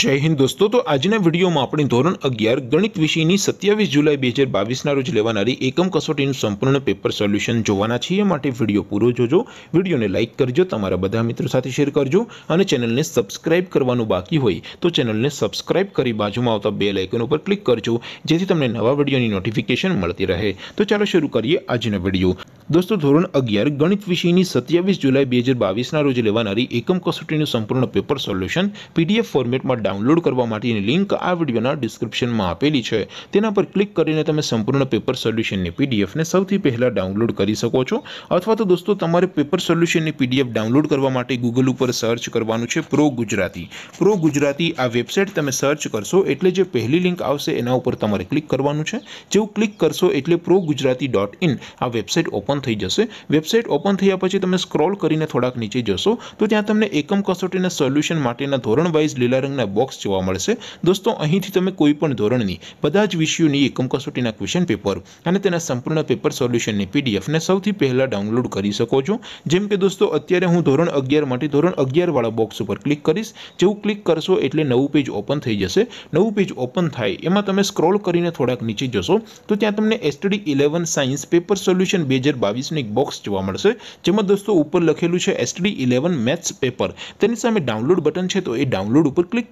जय हिंद दोस्तों तो आज ने वीडियो म आपणी ધોરણ 11 ગણિત વિષય ની 27 જુલાઈ 2022 ના રોજ લેવાણારી એકમ કસોટી નું સંપૂર્ણ પેપર સોલ્યુશન જોવાના છે એ માટે વિડિયો પૂરો જોજો વિડિયોને લાઈક કરજો તમારા બધા મિત્રો સાથે શેર કરજો અને ચેનલ ને સબ્સ્ક્રાઇબ કરવાનું બાકી હોય તો ચેનલ ને સબ્સ્ક્રાઇબ કરી બાજુમાં આવતા બેલ આઇકન ઉપર ક્લિક કરજો જેથી તમને નવા વિડિયો ની નોટિફિકેશન મળતી રહે તો ચાલો શરૂ કરીએ આજ ને વિડિયો દોસ્તો ધોરણ 11 ગણિત વિષય ની 27 જુલાઈ 2022 ના રોજ લેવાણારી એકમ કસોટી નું સંપૂર્ણ paper solution PDF format download કરવા માટેની લિંક આ વિડિયોના ડિસ્ક્રિપ્શનમાં આપેલી છે તેના પર ક્લિક કરીને તમે સંપૂર્ણ પેપર સોલ્યુશનની પીડીએફ ને સૌથી પહેલા ડાઉનલોડ કરી શકો છો અથવા તો દોસ્તો તમારે પેપર સોલ્યુશનની પીડીએફ ડાઉનલોડ કરવા માટે Google ઉપર સર્ચ કરવાનું છે પ્રો ગુજરાતી પ્રો ગુજરાતી આ વેબસાઈટ તમે સર્ચ કરશો એટલે જે પહેલી લિંક આવશે એના ઉપર તમારે ક્લિક કરવાનું છે જેઉ ક્લિક કરશો એટલે progujarati.in આ વેબસાઈટ ઓપન થઈ જશે વેબસાઈટ ઓપન થયા પછી તમે સ્ક્રોલ કરીને થોડાક નીચે જશો તો ત્યાં તમને એકમ કસોટીના સોલ્યુશન માટેના ધોરણ વાઇઝ લેનારના બોક્સ જોવા મળશે દોસ્તો અહીંથી તમે કોઈપણ ધોરણની બધા જ વિષયની એકમ કસોટીના ક્વેશ્ચન પેપર અને તેના સંપૂર્ણ પેપર સોલ્યુશનની પીડીએફ ને સૌથી પહેલા ડાઉનલોડ કરી શકો છો જેમ કે દોસ્તો અત્યારે હું ધોરણ 11 માંથી ધોરણ 11 વાળો બોક્સ ઉપર ક્લિક કરશો જેવું ક્લિક કરશો એટલે નવું પેજ ઓપન થઈ જશે નવું પેજ ઓપન થાય એમાં તમે સ્ક્રોલ કરીને થોડાક નીચે જોશો તો ત્યાં તમને STD 11 સાયન્સ પેપર સોલ્યુશન 2022 નો એક બોક્સ જોવા મળશે જેમ કે દોસ્તો ઉપર લખેલું છે STD 11 मैथ्स પેપર તેની સામે ડાઉનલોડ બટન છે તો એ ડાઉનલોડ ઉપર ક્લિક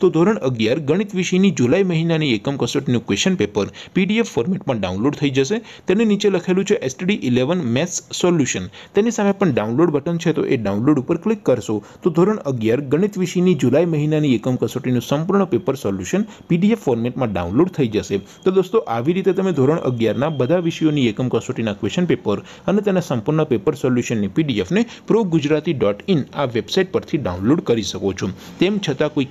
તો ધોરણ 11 ગણિત વિષયની જુલાઈ મહિનાની એકમ કસોટીનું ક્વેશ્ચન પેપર પીડીએફ ફોર્મેટમાં ડાઉનલોડ થઈ જશે તેની નીચે લખેલું છે STD 11 Maths Solution તેની સામે પણ ડાઉનલોડ બટન છે તો એ ડાઉનલોડ ઉપર ક્લિક કરશો તો ધોરણ 11 ગણિત વિષયની જુલાઈ મહિનાની એકમ કસોટીનું સંપૂર્ણ પેપર સોલ્યુશન પીડીએફ ફોર્મેટમાં ડાઉનલોડ થઈ જશે તો દોસ્તો આવી રીતે તમે ધોરણ 11 ના બધા વિષયોની એકમ કસોટીના ક્વેશ્ચન પેપર અને તેના સંપૂર્ણ પેપર સોલ્યુશનની પીડીએફ ને progujarati.in આ વેબસાઈટ પરથી ડાઉનલોડ કરી શકો છો તેમ છતાં કોઈ